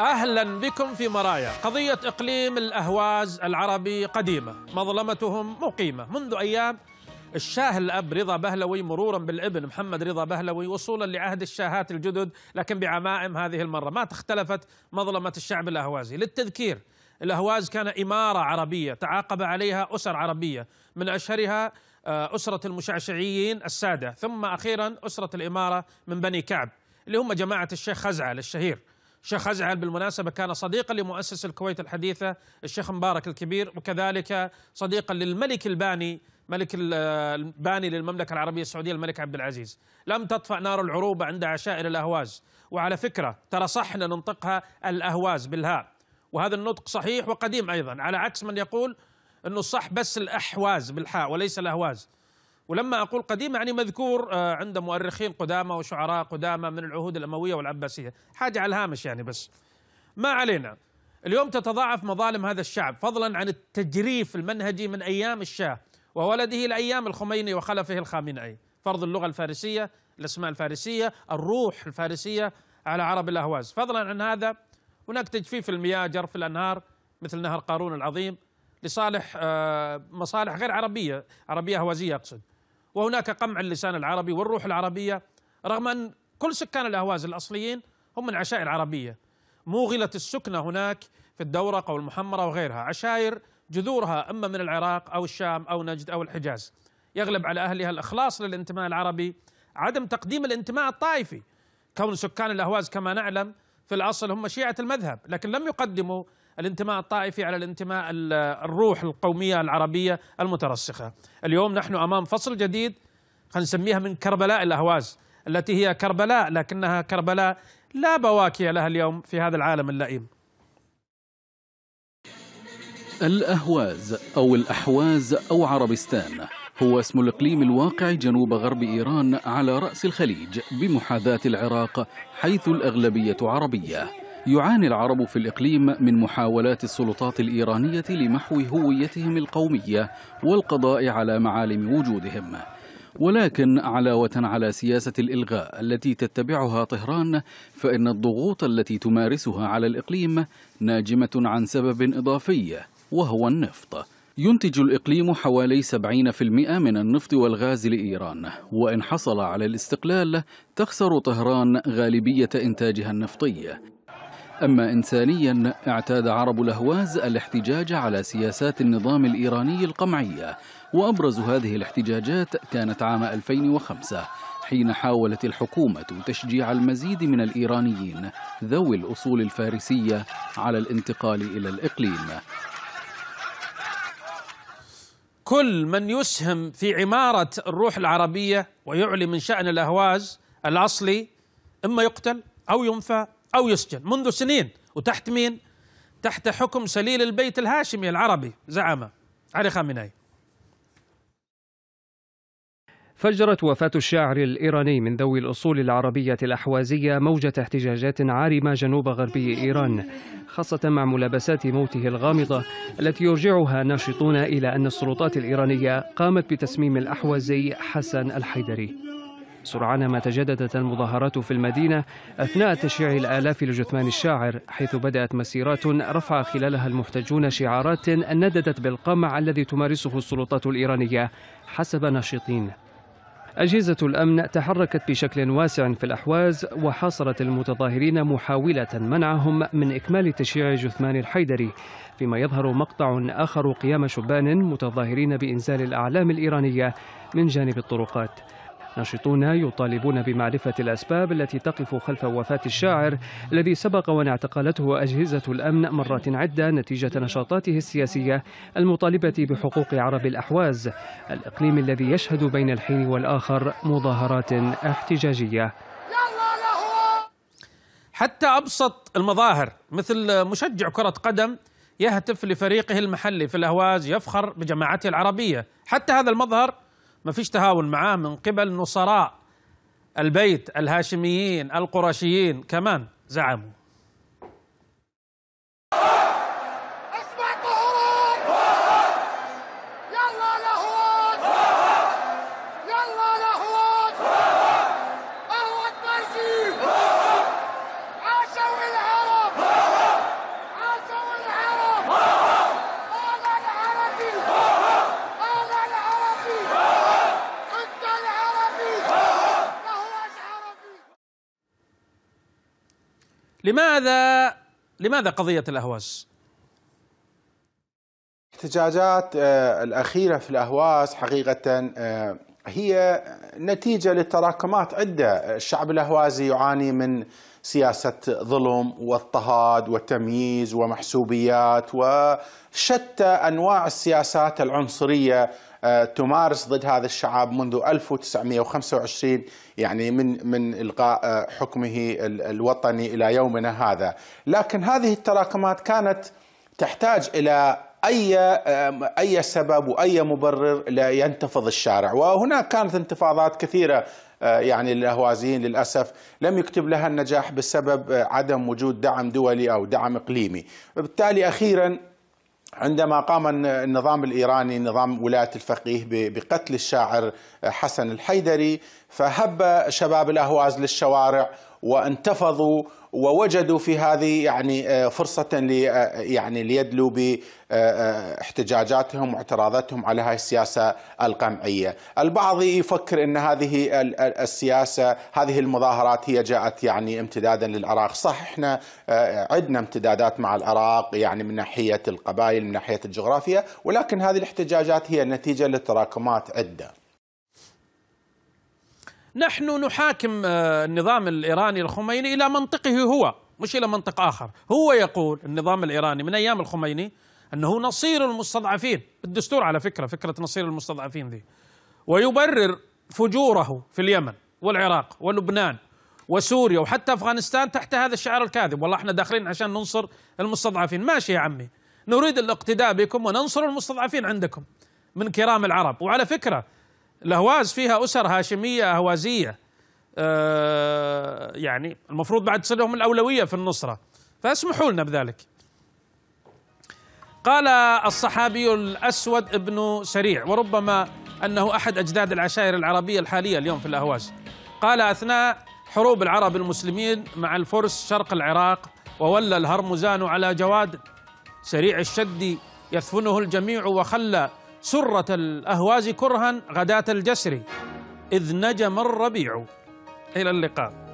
اهلا بكم في مرايا، قضية اقليم الاهواز العربي قديمة، مظلمتهم مقيمة منذ ايام الشاه الاب رضا بهلوي مرورا بالابن محمد رضا بهلوي وصولا لعهد الشاهات الجدد لكن بعمائم هذه المرة ما اختلفت مظلمة الشعب الاهوازي، للتذكير الاهواز كان امارة عربية تعاقب عليها اسر عربية من اشهرها آه، أسرة المشعشعيين السادة ثم أخيرا أسرة الإمارة من بني كعب اللي هم جماعة الشيخ خزعل الشهير الشيخ أزعل بالمناسبة كان صديقا لمؤسس الكويت الحديثة الشيخ مبارك الكبير وكذلك صديقا للملك الباني ملك الباني للمملكة العربية السعودية الملك عبد العزيز لم تطفأ نار العروبة عند عشائر الأهواز وعلى فكرة ترى صح أن ننطقها الأهواز بالهاء وهذا النطق صحيح وقديم أيضا على عكس من يقول أنه صح بس الأحواز بالحاء وليس الأهواز ولما أقول قديم يعني مذكور آه، عند مؤرخين قدامى وشعراء قدامى من العهود الأموية والعباسية حاجة على الهامش يعني بس ما علينا اليوم تتضاعف مظالم هذا الشعب فضلا عن التجريف المنهجي من أيام الشاه وولده الأيام الخميني وخلفه الخامنئي فرض اللغة الفارسية الأسماء الفارسية الروح الفارسية على عرب الأهواز فضلا عن هذا هناك تجفيف المياه جرف الأنهار مثل نهر قارون العظيم لصالح آه، مصالح غير عربية عربية أهوازية أقصد وهناك قمع اللسان العربي والروح العربية رغم أن كل سكان الأهواز الأصليين هم من عشائر العربية موغلة السكنة هناك في الدورق أو المحمرة وغيرها عشائر جذورها إما من العراق أو الشام أو نجد أو الحجاز يغلب على أهلها الإخلاص للانتماء العربي عدم تقديم الانتماء الطائفي كون سكان الأهواز كما نعلم في الأصل هم شيعة المذهب لكن لم يقدموا الانتماء الطائفي على الانتماء الروح القومية العربية المترسخة اليوم نحن أمام فصل جديد خلينا نسميها من كربلاء الأهواز التي هي كربلاء لكنها كربلاء لا بواكي لها اليوم في هذا العالم اللئيم الأهواز أو الأحواز أو عربستان هو اسم الإقليم الواقع جنوب غرب إيران على رأس الخليج بمحاذاة العراق حيث الأغلبية عربية يعاني العرب في الإقليم من محاولات السلطات الإيرانية لمحو هويتهم القومية والقضاء على معالم وجودهم ولكن علاوة على سياسة الإلغاء التي تتبعها طهران فإن الضغوط التي تمارسها على الإقليم ناجمة عن سبب إضافي وهو النفط ينتج الإقليم حوالي 70% من النفط والغاز لإيران وإن حصل على الاستقلال تخسر طهران غالبية إنتاجها النفطي أما إنسانيا اعتاد عرب الأهواز الاحتجاج على سياسات النظام الإيراني القمعية وأبرز هذه الاحتجاجات كانت عام 2005 حين حاولت الحكومة تشجيع المزيد من الإيرانيين ذوي الأصول الفارسية على الانتقال إلى الإقليم كل من يسهم في عمارة الروح العربية ويعلي من شأن الأهواز الأصلي إما يقتل أو ينفى أو يسجن منذ سنين وتحت مين؟ تحت حكم سليل البيت الهاشمي العربي زعم علي خامنئي فجرت وفاة الشاعر الإيراني من ذوي الأصول العربية الأحوازية موجة احتجاجات عارمة جنوب غربي إيران خاصة مع ملابسات موته الغامضة التي يرجعها ناشطون إلى أن السلطات الإيرانية قامت بتسميم الأحوازي حسن الحيدري سرعان ما تجددت المظاهرات في المدينة أثناء تشييع الآلاف لجثمان الشاعر حيث بدأت مسيرات رفع خلالها المحتجون شعارات نددت بالقمع الذي تمارسه السلطات الإيرانية حسب ناشطين أجهزة الأمن تحركت بشكل واسع في الأحواز وحاصرت المتظاهرين محاولة منعهم من إكمال تشييع جثمان الحيدري فيما يظهر مقطع آخر قيام شبان متظاهرين بإنزال الأعلام الإيرانية من جانب الطرقات ناشطون يطالبون بمعرفة الأسباب التي تقف خلف وفاة الشاعر الذي سبق وأن اعتقلته أجهزة الأمن مرات عدة نتيجة نشاطاته السياسية المطالبة بحقوق عرب الأحواز الإقليم الذي يشهد بين الحين والآخر مظاهرات احتجاجية حتى أبسط المظاهر مثل مشجع كرة قدم يهتف لفريقه المحلي في الأهواز يفخر بجماعته العربية حتى هذا المظهر ما فيش تهاون معاه من قبل نصراء البيت الهاشميين القرشيين كمان زعموا لماذا لماذا قضية الأهواز؟ الاحتجاجات آه، الأخيرة في الأهواز حقيقة آه، هي نتيجة لتراكمات عدة الشعب الأهوازي يعاني من سياسة ظلم واضطهاد وتمييز ومحسوبيات وشتى أنواع السياسات العنصرية آه، تمارس ضد هذا الشعب منذ 1925 يعني من من إلقاء آه، حكمه الوطني الى يومنا هذا، لكن هذه التراكمات كانت تحتاج الى اي آه، اي سبب واي مبرر لينتفض الشارع، وهناك كانت انتفاضات كثيره يعني الاهوازيين للاسف لم يكتب لها النجاح بسبب عدم وجود دعم دولي او دعم اقليمي، بالتالي اخيرا عندما قام النظام الايراني نظام ولايه الفقيه بقتل الشاعر حسن الحيدري فهب شباب الاهواز للشوارع وانتفضوا ووجدوا في هذه يعني آه، فرصة آه، يعني ليدلوا باحتجاجاتهم آه، واعتراضاتهم على هذه السياسة القمعية البعض يفكر أن هذه السياسة هذه المظاهرات هي جاءت يعني امتدادا للعراق صح احنا عدنا امتدادات مع العراق يعني من ناحية القبائل من ناحية الجغرافية ولكن هذه الاحتجاجات هي نتيجة لتراكمات عدة نحن نحاكم آه، النظام الايراني الخميني الى منطقه هو مش الى منطق اخر هو يقول النظام الايراني من ايام الخميني انه نصير المستضعفين بالدستور على فكره فكره نصير المستضعفين ذي ويبرر فجوره في اليمن والعراق ولبنان وسوريا وحتى افغانستان تحت هذا الشعار الكاذب والله احنا داخلين عشان ننصر المستضعفين ماشي يا عمي نريد الاقتداء بكم وننصر المستضعفين عندكم من كرام العرب وعلى فكره الاهواز فيها اسر هاشميه اهوازيه أه يعني المفروض بعد تصير لهم الاولويه في النصره فاسمحوا لنا بذلك قال الصحابي الاسود ابن سريع وربما انه احد اجداد العشائر العربيه الحاليه اليوم في الاهواز قال اثناء حروب العرب المسلمين مع الفرس شرق العراق وولى الهرمزان على جواد سريع الشد يثفنه الجميع وخلى سرة الأهواز كرها غداة الجسر إذ نجم الربيع إلى اللقاء